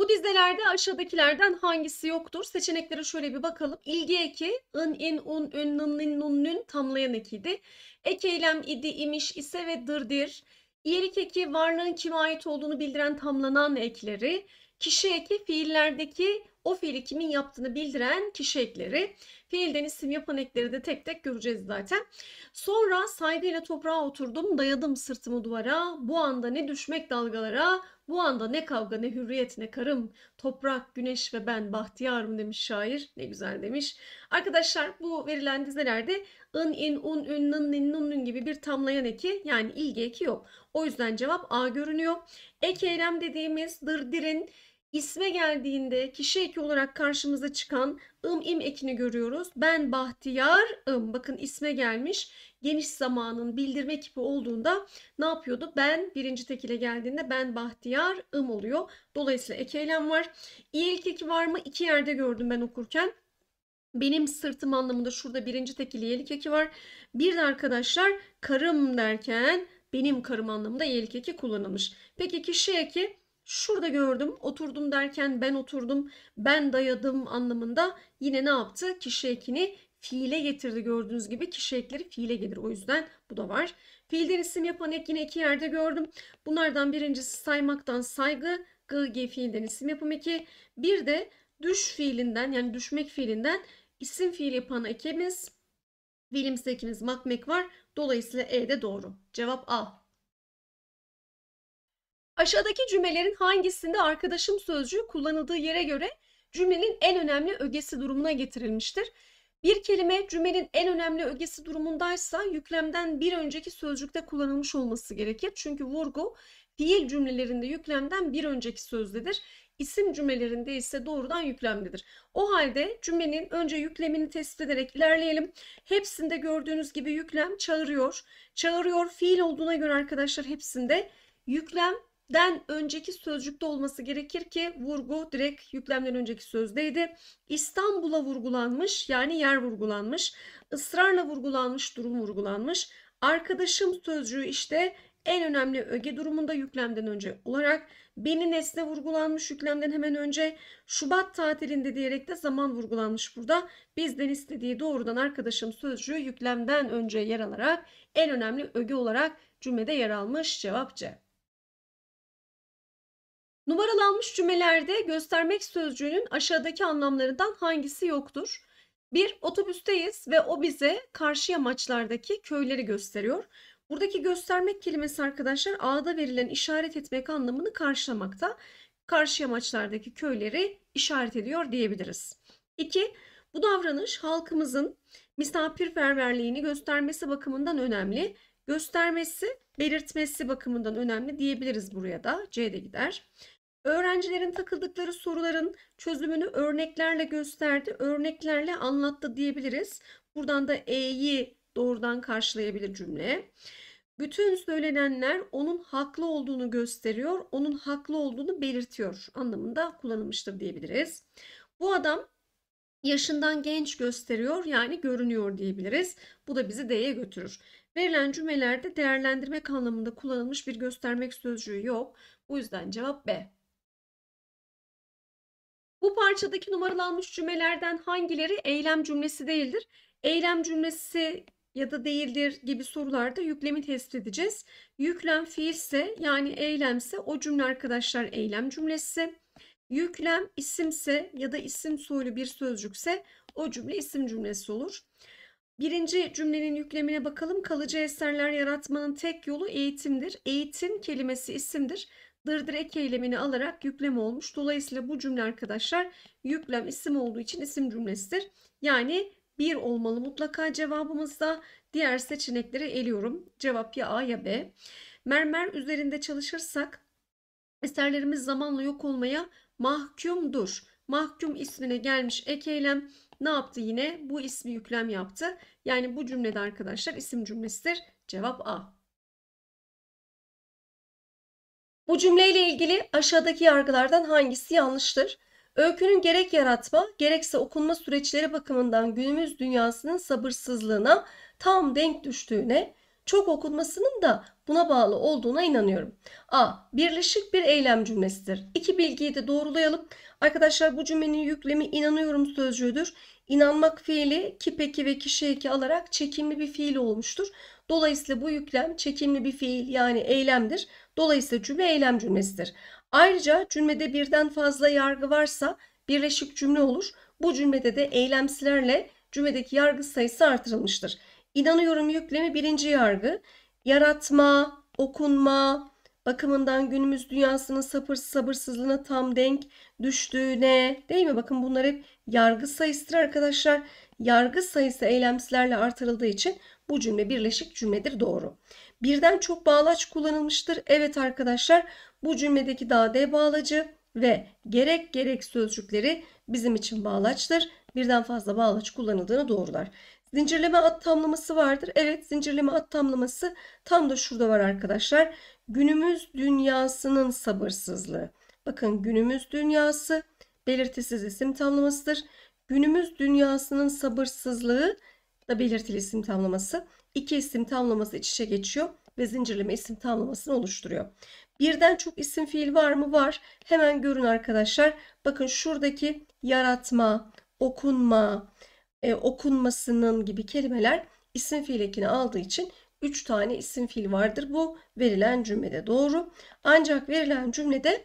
Bu dizelerde aşağıdakilerden hangisi yoktur? Seçeneklere şöyle bir bakalım. İlgi eki, ın, in, un, ün, nın, nın nın nın tamlayan ekiydi. Ek eylem idi, imiş, ise ve dırdir. İyelik eki varlığın kime ait olduğunu bildiren tamlanan ekleri. Kişi eki fiillerdeki o fiili kimin yaptığını bildiren kişi ekleri. Fiilden isim yapan ekleri de tek tek göreceğiz zaten. Sonra saygıyla toprağa oturdum, dayadım sırtımı duvara. Bu anda ne düşmek dalgalara, bu anda ne kavga ne hürriyet ne karım. Toprak, güneş ve ben bahtiyarım demiş şair. Ne güzel demiş. Arkadaşlar bu verilen dizelerde ın, in, un, ün, nın, nin, nun, nün gibi bir tamlayan eki yani ilgi eki yok. O yüzden cevap A görünüyor. Ek eylem dediğimiz dır, dirin, İsme geldiğinde kişi eki olarak karşımıza çıkan ım im ekini görüyoruz. Ben bahtiyar ım. Bakın isme gelmiş. Geniş zamanın bildirme kipi olduğunda ne yapıyordu? Ben birinci tekile geldiğinde ben bahtiyar ım oluyor. Dolayısıyla ek eylem var. İyi eki var mı? İki yerde gördüm ben okurken. Benim sırtım anlamında şurada birinci tekili iyilik eki var. Bir de arkadaşlar karım derken benim karım anlamında iyilik eki kullanılmış. Peki kişi eki şurada gördüm oturdum derken ben oturdum ben dayadım anlamında yine ne yaptı? Kişi ekini fiile getirdi gördüğünüz gibi kişi ekleri fiile gelir. O yüzden bu da var. Fiilden isim yapan ek yine iki yerde gördüm. Bunlardan birincisi saymaktan saygı. Gı fiilden isim yapım eki. Bir de düş fiilinden yani düşmek fiilinden isim fiil yapan ekimiz. Fiilimsi ekimiz makmek var. Dolayısıyla E de doğru. Cevap A. Aşağıdaki cümlelerin hangisinde arkadaşım sözcüğü kullanıldığı yere göre cümlenin en önemli ögesi durumuna getirilmiştir? Bir kelime cümlenin en önemli ögesi durumundaysa yüklemden bir önceki sözcükte kullanılmış olması gerekir. Çünkü vurgu fiil cümlelerinde yüklemden bir önceki sözdedir. İsim cümlelerinde ise doğrudan yüklemlidir. O halde cümlenin önce yüklemini tespit ederek ilerleyelim. Hepsinde gördüğünüz gibi yüklem çağırıyor. Çağırıyor fiil olduğuna göre arkadaşlar hepsinde yüklem den önceki sözcükte olması gerekir ki vurgu direkt yüklemden önceki sözdeydi. İstanbul'a vurgulanmış yani yer vurgulanmış. ısrarla vurgulanmış durum vurgulanmış. Arkadaşım sözcüğü işte en önemli öge durumunda yüklemden önce olarak beni nesne vurgulanmış yüklemden hemen önce Şubat tatilinde diyerek de zaman vurgulanmış burada. Bizden istediği doğrudan arkadaşım sözcüğü yüklemden önce yer alarak en önemli öge olarak cümlede yer almış cevap C. Numaralanmış cümlelerde göstermek sözcüğünün aşağıdaki anlamlarından hangisi yoktur? Bir Otobüsteyiz ve o bize karşı yamaçlardaki köyleri gösteriyor. Buradaki göstermek kelimesi arkadaşlar ağda verilen işaret etmek anlamını karşılamakta. Karşı yamaçlardaki köyleri işaret ediyor diyebiliriz. 2. Bu davranış halkımızın misafirperverliğini göstermesi bakımından önemli. Göstermesi, belirtmesi bakımından önemli diyebiliriz buraya da. C'de gider. Öğrencilerin takıldıkları soruların çözümünü örneklerle gösterdi, örneklerle anlattı diyebiliriz. Buradan da E'yi doğrudan karşılayabilir cümle. Bütün söylenenler onun haklı olduğunu gösteriyor, onun haklı olduğunu belirtiyor anlamında kullanılmıştır diyebiliriz. Bu adam yaşından genç gösteriyor yani görünüyor diyebiliriz. Bu da bizi D'ye götürür. Verilen cümlelerde değerlendirmek anlamında kullanılmış bir göstermek sözcüğü yok. Bu yüzden cevap B. Bu parçadaki numaralanmış cümlelerden hangileri eylem cümlesi değildir? Eylem cümlesi ya da değildir gibi sorularda yüklemi test edeceğiz. Yüklem fiilse yani eylemse o cümle arkadaşlar eylem cümlesi. Yüklem isimse ya da isim soylu bir sözcükse o cümle isim cümlesi olur. Birinci cümlenin yüklemine bakalım. Kalıcı eserler yaratmanın tek yolu eğitimdir. Eğitim kelimesi isimdir dırdır ek eylemini alarak yüklem olmuş. Dolayısıyla bu cümle arkadaşlar yüklem isim olduğu için isim cümlesidir. Yani bir olmalı mutlaka cevabımızda. Diğer seçenekleri eliyorum. Cevap ya A ya B. Mermer üzerinde çalışırsak eserlerimiz zamanla yok olmaya mahkumdur. Mahkum ismine gelmiş ek eylem ne yaptı yine? Bu ismi yüklem yaptı. Yani bu cümlede arkadaşlar isim cümlesidir. Cevap A. Bu cümleyle ilgili aşağıdaki yargılardan hangisi yanlıştır? Öykünün gerek yaratma gerekse okunma süreçleri bakımından günümüz dünyasının sabırsızlığına tam denk düştüğüne, çok okunmasının da buna bağlı olduğuna inanıyorum. A. Birleşik bir eylem cümlesidir. İki bilgiyi de doğrulayalım. Arkadaşlar bu cümlenin yüklemi inanıyorum sözcüğüdür. İnanmak fiili ki peki ve kişi eki şey alarak çekimli bir fiil olmuştur. Dolayısıyla bu yüklem çekimli bir fiil yani eylemdir. Dolayısıyla cümle eylem cümlesidir. Ayrıca cümlede birden fazla yargı varsa birleşik cümle olur. Bu cümlede de eylemsilerle cümledeki yargı sayısı artırılmıştır. İnanıyorum yüklemi birinci yargı. Yaratma, okunma, bakımından günümüz dünyasının sabır, sabırsızlığına tam denk düştüğüne değil mi? Bakın bunlar hep yargı sayısıdır arkadaşlar yargı sayısı eylemsizlerle artırıldığı için bu cümle birleşik cümledir doğru. Birden çok bağlaç kullanılmıştır. Evet arkadaşlar bu cümledeki de bağlacı ve gerek gerek sözcükleri bizim için bağlaçtır. Birden fazla bağlaç kullanıldığını doğrular. Zincirleme at tamlaması vardır. Evet zincirleme at tamlaması tam da şurada var arkadaşlar. Günümüz dünyasının sabırsızlığı. Bakın günümüz dünyası belirtisiz isim tamlamasıdır. Günümüz dünyasının sabırsızlığı da belirtili isim tamlaması. İki isim tamlaması iç içe geçiyor ve zincirleme isim tamlamasını oluşturuyor. Birden çok isim fiil var mı? Var. Hemen görün arkadaşlar. Bakın şuradaki yaratma, okunma, e, okunmasının gibi kelimeler isim fiil ekini aldığı için 3 tane isim fiil vardır. Bu verilen cümlede doğru. Ancak verilen cümlede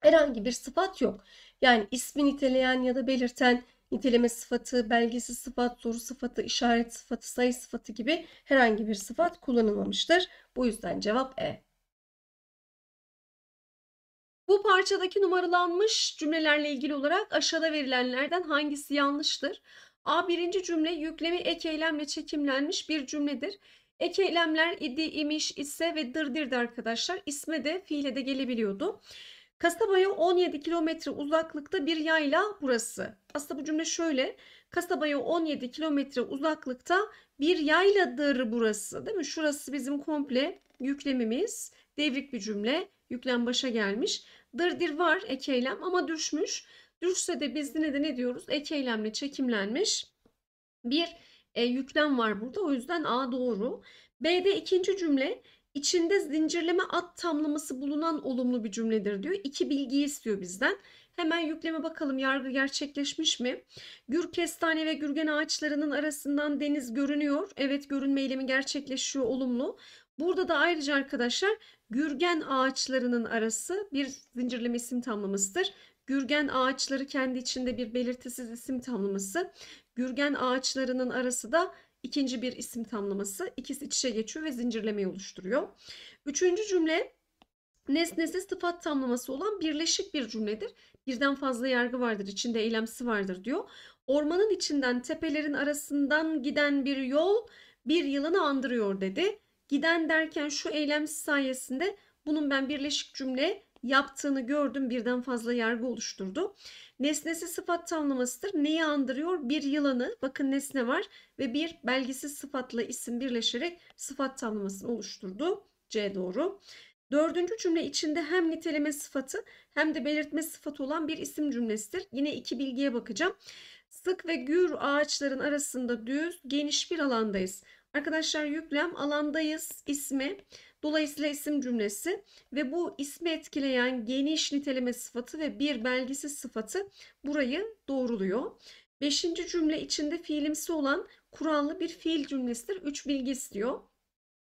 herhangi bir sıfat yok. Yani ismi niteleyen ya da belirten niteleme sıfatı, belgesi sıfat, soru sıfatı, işaret sıfatı, sayı sıfatı gibi herhangi bir sıfat kullanılmamıştır. Bu yüzden cevap E. Bu parçadaki numaralanmış cümlelerle ilgili olarak aşağıda verilenlerden hangisi yanlıştır? A. Birinci cümle yüklemi ek eylemle çekimlenmiş bir cümledir. Ek eylemler idi, imiş, ise ve dırdirdi arkadaşlar. İsme de fiile de gelebiliyordu. Kasabaya 17 kilometre uzaklıkta bir yayla burası. Aslında bu cümle şöyle. Kasabaya 17 kilometre uzaklıkta bir yayladır burası. Değil mi? Şurası bizim komple yüklemimiz. Devrik bir cümle. Yüklem başa gelmiş. Dırdir var ek eylem ama düşmüş. Düşse de biz yine de ne diyoruz? Ek eylemle çekimlenmiş bir e, yüklem var burada. O yüzden A doğru. B'de ikinci cümle İçinde zincirleme ad tamlaması bulunan olumlu bir cümledir diyor. İki bilgiyi istiyor bizden. Hemen yükleme bakalım yargı gerçekleşmiş mi? Gür kestane ve gürgen ağaçlarının arasından deniz görünüyor. Evet görünme eylemi gerçekleşiyor olumlu. Burada da ayrıca arkadaşlar gürgen ağaçlarının arası bir zincirleme isim tamlamasıdır. Gürgen ağaçları kendi içinde bir belirtisiz isim tamlaması. Gürgen ağaçlarının arası da ikinci bir isim tamlaması. İkisi iç içe geçiyor ve zincirlemeyi oluşturuyor. Üçüncü cümle nesnesi sıfat tamlaması olan birleşik bir cümledir. Birden fazla yargı vardır, içinde eylemsi vardır diyor. Ormanın içinden tepelerin arasından giden bir yol bir yılanı andırıyor dedi. Giden derken şu eylem sayesinde bunun ben birleşik cümle yaptığını gördüm birden fazla yargı oluşturdu. Nesnesi sıfat tamlamasıdır. Neyi andırıyor? Bir yılanı bakın nesne var ve bir belgesiz sıfatla isim birleşerek sıfat tamlamasını oluşturdu. C doğru. Dördüncü cümle içinde hem niteleme sıfatı hem de belirtme sıfatı olan bir isim cümlesidir. Yine iki bilgiye bakacağım. Sık ve gür ağaçların arasında düz, geniş bir alandayız. Arkadaşlar yüklem alandayız ismi. Dolayısıyla isim cümlesi ve bu ismi etkileyen geniş niteleme sıfatı ve bir belgisi sıfatı burayı doğruluyor. Beşinci cümle içinde fiilimsi olan kurallı bir fiil cümlesidir. Üç bilgi istiyor.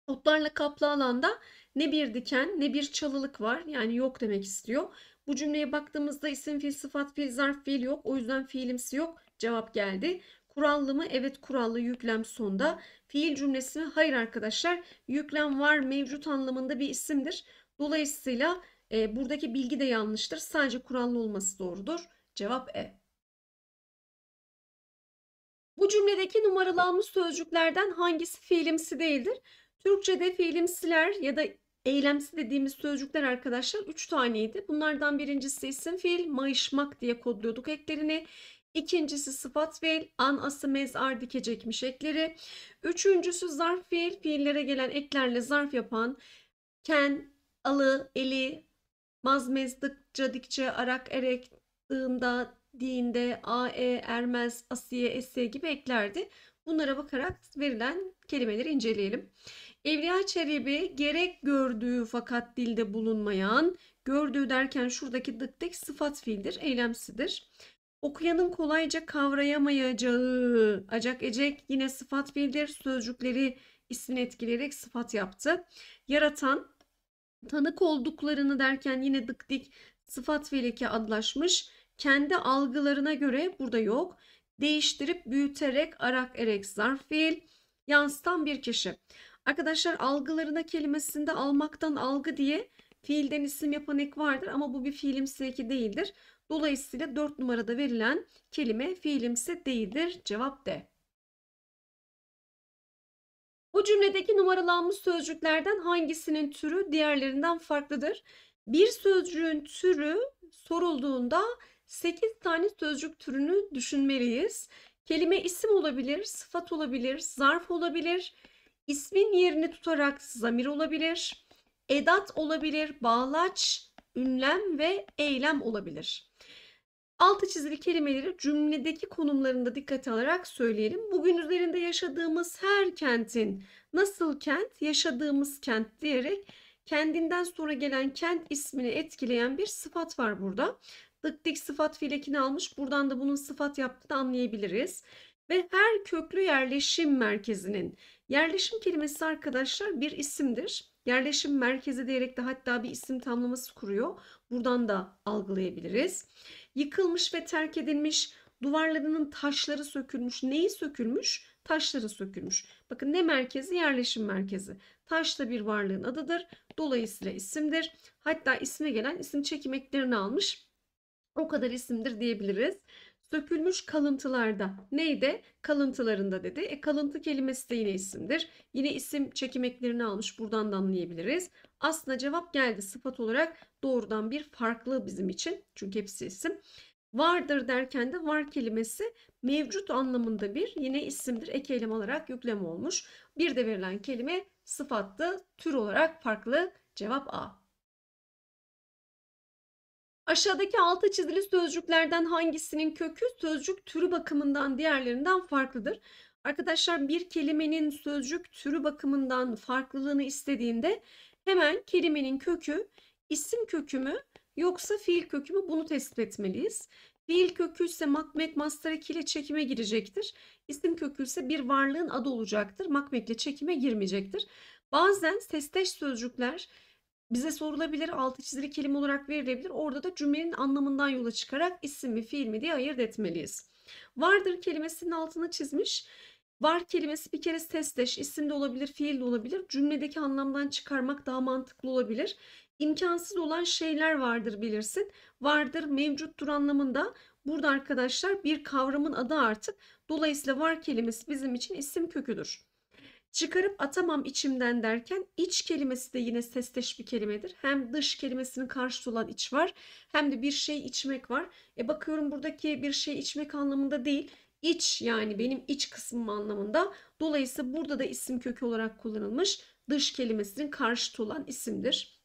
Otlarla kaplı alanda ne bir diken ne bir çalılık var. Yani yok demek istiyor. Bu cümleye baktığımızda isim fiil sıfat fiil zarf fiil yok. O yüzden fiilimsi yok. Cevap geldi. Kurallı mı? Evet kurallı yüklem sonda. Fiil cümlesi mi? Hayır arkadaşlar. Yüklem var mevcut anlamında bir isimdir. Dolayısıyla e, buradaki bilgi de yanlıştır. Sadece kurallı olması doğrudur. Cevap E. Bu cümledeki numaralanmış sözcüklerden hangisi fiilimsi değildir? Türkçe'de fiilimsiler ya da eylemsi dediğimiz sözcükler arkadaşlar 3 taneydi. Bunlardan birincisi isim fiil, mayışmak diye kodluyorduk eklerini. İkincisi sıfat fiil, an ası mezar dikecekmiş ekleri. Üçüncüsü zarf fiil, fiillere gelen eklerle zarf yapan ken, alı, eli, mazmez, dıkça, dikçe, arak, erek, ığımda, dinde, a, e, ermez, asiye, ese gibi eklerdi. Bunlara bakarak verilen kelimeleri inceleyelim. Evliya Çelebi gerek gördüğü fakat dilde bulunmayan, gördüğü derken şuradaki dıktek sıfat fiildir, eylemsidir. Okuyanın kolayca kavrayamayacağı, acak ecek yine sıfat birdir. Sözcükleri ismini etkileyerek sıfat yaptı. Yaratan, tanık olduklarını derken yine dık dik sıfat ve leke adlaşmış. Kendi algılarına göre burada yok. Değiştirip büyüterek arak erek zarf fiil yansıtan bir kişi. Arkadaşlar algılarına kelimesinde almaktan algı diye fiilden isim yapan ek vardır ama bu bir fiilimsi eki değildir. Dolayısıyla 4 numarada verilen kelime fiilimsi değildir. Cevap D. Bu cümledeki numaralanmış sözcüklerden hangisinin türü diğerlerinden farklıdır? Bir sözcüğün türü sorulduğunda 8 tane sözcük türünü düşünmeliyiz. Kelime isim olabilir, sıfat olabilir, zarf olabilir, ismin yerini tutarak zamir olabilir, edat olabilir, bağlaç, ünlem ve eylem olabilir. Altı çizili kelimeleri cümledeki konumlarında dikkat alarak söyleyelim. Bugün üzerinde yaşadığımız her kentin nasıl kent, yaşadığımız kent diyerek kendinden sonra gelen kent ismini etkileyen bir sıfat var burada. Dık dik sıfat filekini almış. Buradan da bunun sıfat yaptığını anlayabiliriz. Ve her köklü yerleşim merkezinin yerleşim kelimesi arkadaşlar bir isimdir yerleşim merkezi diyerek de hatta bir isim tamlaması kuruyor. Buradan da algılayabiliriz. Yıkılmış ve terk edilmiş duvarlarının taşları sökülmüş. Neyi sökülmüş? Taşları sökülmüş. Bakın ne merkezi? Yerleşim merkezi. Taş da bir varlığın adıdır. Dolayısıyla isimdir. Hatta isme gelen isim çekimeklerini almış. O kadar isimdir diyebiliriz dökülmüş kalıntılarda. Neyde? Kalıntılarında dedi. E, kalıntı kelimesi de yine isimdir. Yine isim çekim eklerini almış. Buradan da anlayabiliriz. Aslında cevap geldi. Sıfat olarak doğrudan bir farklı bizim için. Çünkü hepsi isim. Vardır derken de var kelimesi mevcut anlamında bir yine isimdir. Ek eylem olarak yüklem olmuş. Bir de verilen kelime sıfattı. Tür olarak farklı cevap A. Aşağıdaki altı çizili sözcüklerden hangisinin kökü sözcük türü bakımından diğerlerinden farklıdır? Arkadaşlar bir kelimenin sözcük türü bakımından farklılığını istediğinde hemen kelimenin kökü isim kökü mü yoksa fiil kökü mü bunu tespit etmeliyiz. Fiil kökü ise makmek mastarak ile çekime girecektir. İsim kökü ise bir varlığın adı olacaktır. Makmekle çekime girmeyecektir. Bazen sesteş sözcükler bize sorulabilir, altı çizili kelime olarak verilebilir. Orada da cümlenin anlamından yola çıkarak isim mi fiil mi diye ayırt etmeliyiz. Vardır kelimesinin altına çizmiş. Var kelimesi bir kere sesleş, isim de olabilir, fiil de olabilir. Cümledeki anlamdan çıkarmak daha mantıklı olabilir. İmkansız olan şeyler vardır bilirsin. Vardır, mevcuttur anlamında. Burada arkadaşlar bir kavramın adı artık. Dolayısıyla var kelimesi bizim için isim köküdür. Çıkarıp atamam içimden derken iç kelimesi de yine sesteş bir kelimedir. Hem dış kelimesinin karşıtı olan iç var hem de bir şey içmek var. E bakıyorum buradaki bir şey içmek anlamında değil iç yani benim iç kısmım anlamında. Dolayısıyla burada da isim kökü olarak kullanılmış dış kelimesinin karşıtı olan isimdir.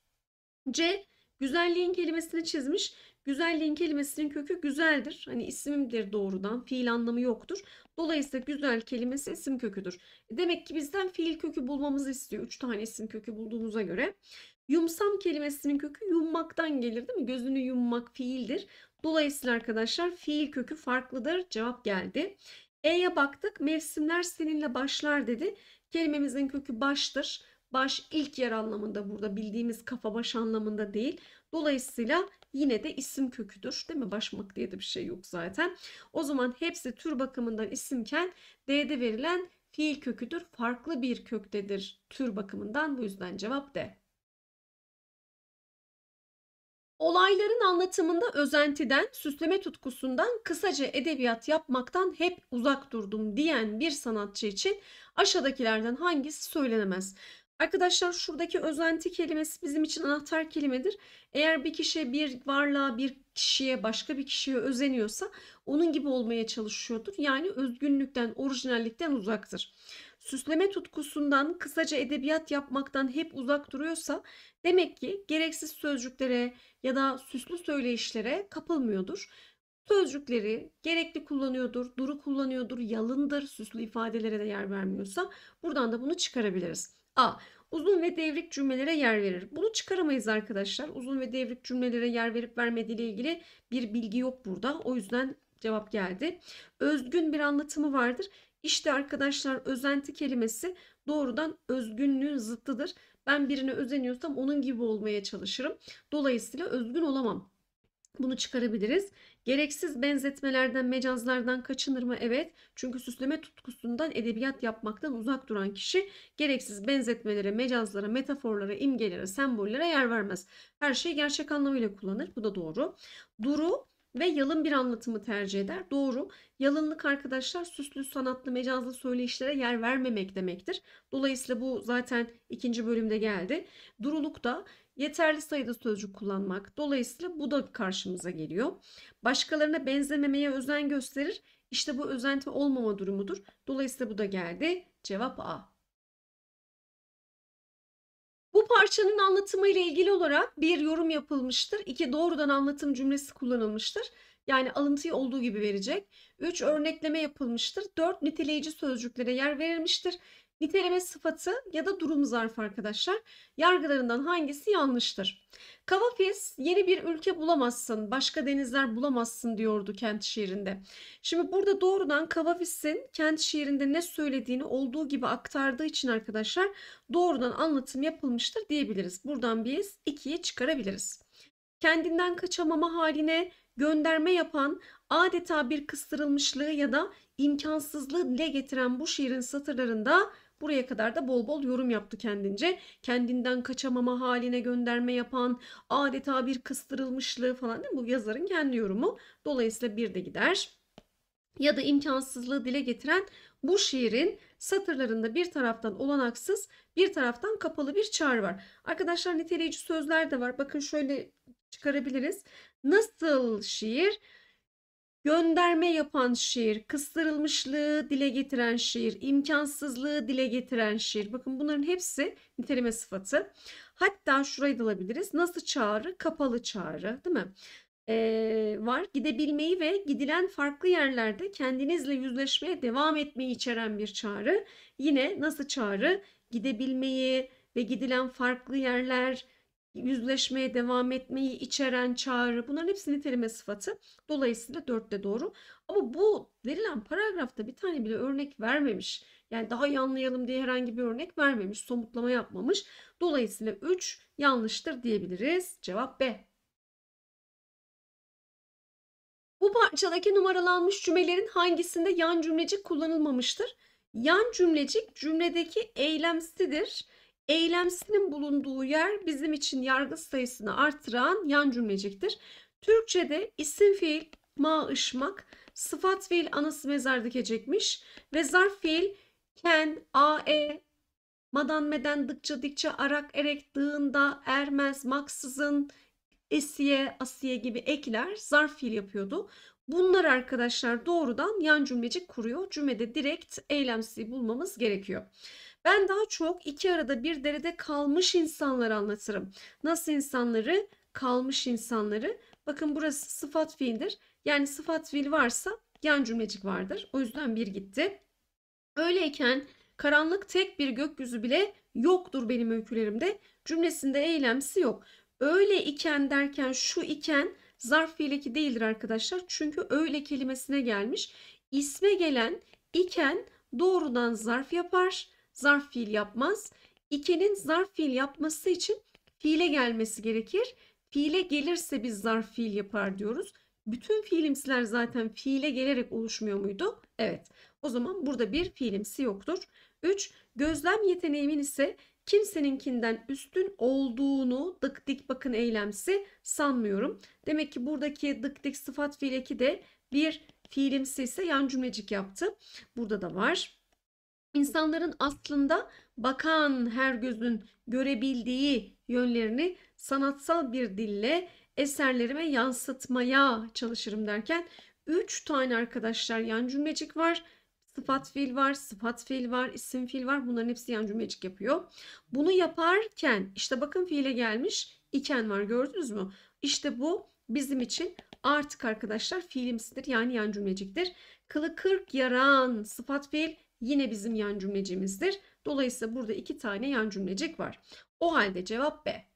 C güzelliğin kelimesini çizmiş. Güzelliğin kelimesinin kökü güzeldir. Hani isimdir doğrudan. Fiil anlamı yoktur. Dolayısıyla güzel kelimesi isim köküdür. Demek ki bizden fiil kökü bulmamızı istiyor. Üç tane isim kökü bulduğumuza göre. Yumsam kelimesinin kökü yummaktan gelir değil mi? Gözünü yummak fiildir. Dolayısıyla arkadaşlar fiil kökü farklıdır. Cevap geldi. E'ye baktık. Mevsimler seninle başlar dedi. Kelimemizin kökü baştır. Baş ilk yer anlamında burada bildiğimiz kafa baş anlamında değil. Dolayısıyla yine de isim köküdür. Değil mi? Başmak diye de bir şey yok zaten. O zaman hepsi tür bakımından isimken D'de verilen fiil köküdür. Farklı bir köktedir tür bakımından. Bu yüzden cevap D. Olayların anlatımında özentiden, süsleme tutkusundan, kısaca edebiyat yapmaktan hep uzak durdum diyen bir sanatçı için aşağıdakilerden hangisi söylenemez? Arkadaşlar şuradaki özenti kelimesi bizim için anahtar kelimedir. Eğer bir kişi bir varlığa, bir kişiye, başka bir kişiye özeniyorsa onun gibi olmaya çalışıyordur. Yani özgünlükten, orijinallikten uzaktır. Süsleme tutkusundan, kısaca edebiyat yapmaktan hep uzak duruyorsa demek ki gereksiz sözcüklere ya da süslü söyleyişlere kapılmıyordur. Sözcükleri gerekli kullanıyordur, duru kullanıyordur, yalındır, süslü ifadelere de yer vermiyorsa buradan da bunu çıkarabiliriz. A. Uzun ve devrik cümlelere yer verir. Bunu çıkaramayız arkadaşlar. Uzun ve devrik cümlelere yer verip vermediği ile ilgili bir bilgi yok burada. O yüzden cevap geldi. Özgün bir anlatımı vardır. İşte arkadaşlar özenti kelimesi doğrudan özgünlüğün zıttıdır. Ben birine özeniyorsam onun gibi olmaya çalışırım. Dolayısıyla özgün olamam. Bunu çıkarabiliriz. Gereksiz benzetmelerden, mecazlardan kaçınır mı? Evet. Çünkü süsleme tutkusundan edebiyat yapmaktan uzak duran kişi gereksiz benzetmelere, mecazlara, metaforlara, imgelere, sembollere yer vermez. Her şeyi gerçek anlamıyla kullanır. Bu da doğru. Duru ve yalın bir anlatımı tercih eder. Doğru. Yalınlık arkadaşlar süslü, sanatlı, mecazlı söyleyişlere yer vermemek demektir. Dolayısıyla bu zaten ikinci bölümde geldi. Duruluk da yeterli sayıda sözcük kullanmak. Dolayısıyla bu da karşımıza geliyor. Başkalarına benzememeye özen gösterir. İşte bu özenti olmama durumudur. Dolayısıyla bu da geldi. Cevap A. Bu parçanın anlatımı ile ilgili olarak bir yorum yapılmıştır. İki doğrudan anlatım cümlesi kullanılmıştır. Yani alıntıyı olduğu gibi verecek. Üç örnekleme yapılmıştır. Dört niteleyici sözcüklere yer verilmiştir niteleme sıfatı ya da durum zarfı arkadaşlar. Yargılarından hangisi yanlıştır? Kavafis yeni bir ülke bulamazsın, başka denizler bulamazsın diyordu kent şiirinde. Şimdi burada doğrudan Kavafis'in kent şiirinde ne söylediğini olduğu gibi aktardığı için arkadaşlar doğrudan anlatım yapılmıştır diyebiliriz. Buradan biz ikiye çıkarabiliriz. Kendinden kaçamama haline gönderme yapan adeta bir kıstırılmışlığı ya da imkansızlığı dile getiren bu şiirin satırlarında Buraya kadar da bol bol yorum yaptı kendince. Kendinden kaçamama haline gönderme yapan, adeta bir kıstırılmışlığı falan değil mi? Bu yazarın kendi yorumu. Dolayısıyla bir de gider. Ya da imkansızlığı dile getiren bu şiirin satırlarında bir taraftan olanaksız, bir taraftan kapalı bir çağrı var. Arkadaşlar niteleyici sözler de var. Bakın şöyle çıkarabiliriz. Nasıl şiir Gönderme yapan şiir, kıstırılmışlığı dile getiren şiir, imkansızlığı dile getiren şiir. Bakın bunların hepsi niteleme sıfatı. Hatta şurayı da alabiliriz. Nasıl çağrı? Kapalı çağrı değil mi? Ee, var. Gidebilmeyi ve gidilen farklı yerlerde kendinizle yüzleşmeye devam etmeyi içeren bir çağrı. Yine nasıl çağrı? Gidebilmeyi ve gidilen farklı yerler, yüzleşmeye devam etmeyi içeren çağrı bunların hepsi niteleme sıfatı. Dolayısıyla dörtte doğru. Ama bu verilen paragrafta bir tane bile örnek vermemiş. Yani daha iyi anlayalım diye herhangi bir örnek vermemiş, somutlama yapmamış. Dolayısıyla 3 yanlıştır diyebiliriz. Cevap B. Bu parçadaki numaralanmış cümlelerin hangisinde yan cümlecik kullanılmamıştır? Yan cümlecik cümledeki eylemsidir eylemsinin bulunduğu yer bizim için yargı sayısını artıran yan cümleciktir. Türkçe'de isim fiil maışmak, sıfat fiil anası mezar dikecekmiş ve zarf fiil ken, a, e, madan meden dıkça dikçe arak erek dığında ermez maksızın esiye asiye gibi ekler zarf fiil yapıyordu. Bunlar arkadaşlar doğrudan yan cümlecik kuruyor. Cümlede direkt eylemsi bulmamız gerekiyor. Ben daha çok iki arada bir derede kalmış insanları anlatırım. Nasıl insanları? Kalmış insanları. Bakın burası sıfat fiildir. Yani sıfat fiil varsa yan cümlecik vardır. O yüzden bir gitti. Öyleyken karanlık tek bir gökyüzü bile yoktur benim öykülerimde. Cümlesinde eylemsi yok. Öyle iken derken şu iken zarf fiil değildir arkadaşlar. Çünkü öyle kelimesine gelmiş. İsme gelen iken doğrudan zarf yapar zarf fiil yapmaz. 2'nin zarf fiil yapması için fiile gelmesi gerekir. Fiile gelirse biz zarf fiil yapar diyoruz. Bütün fiilimsiler zaten fiile gelerek oluşmuyor muydu? Evet. O zaman burada bir fiilimsi yoktur. 3. Gözlem yeteneğimin ise kimseninkinden üstün olduğunu dık dik bakın eylemsi sanmıyorum. Demek ki buradaki dık dik sıfat fiil eki de bir fiilimsi ise yan cümlecik yaptı. Burada da var. İnsanların aslında bakan her gözün görebildiği yönlerini sanatsal bir dille eserlerime yansıtmaya çalışırım derken 3 tane arkadaşlar yan cümlecik var. Sıfat fiil var, sıfat fiil var, isim fiil var. Bunların hepsi yan cümlecik yapıyor. Bunu yaparken işte bakın fiile gelmiş iken var gördünüz mü? İşte bu bizim için artık arkadaşlar fiilimsidir yani yan cümleciktir. Kılı kırk yaran sıfat fiil yine bizim yan cümlecimizdir. Dolayısıyla burada iki tane yan cümlecik var. O halde cevap B.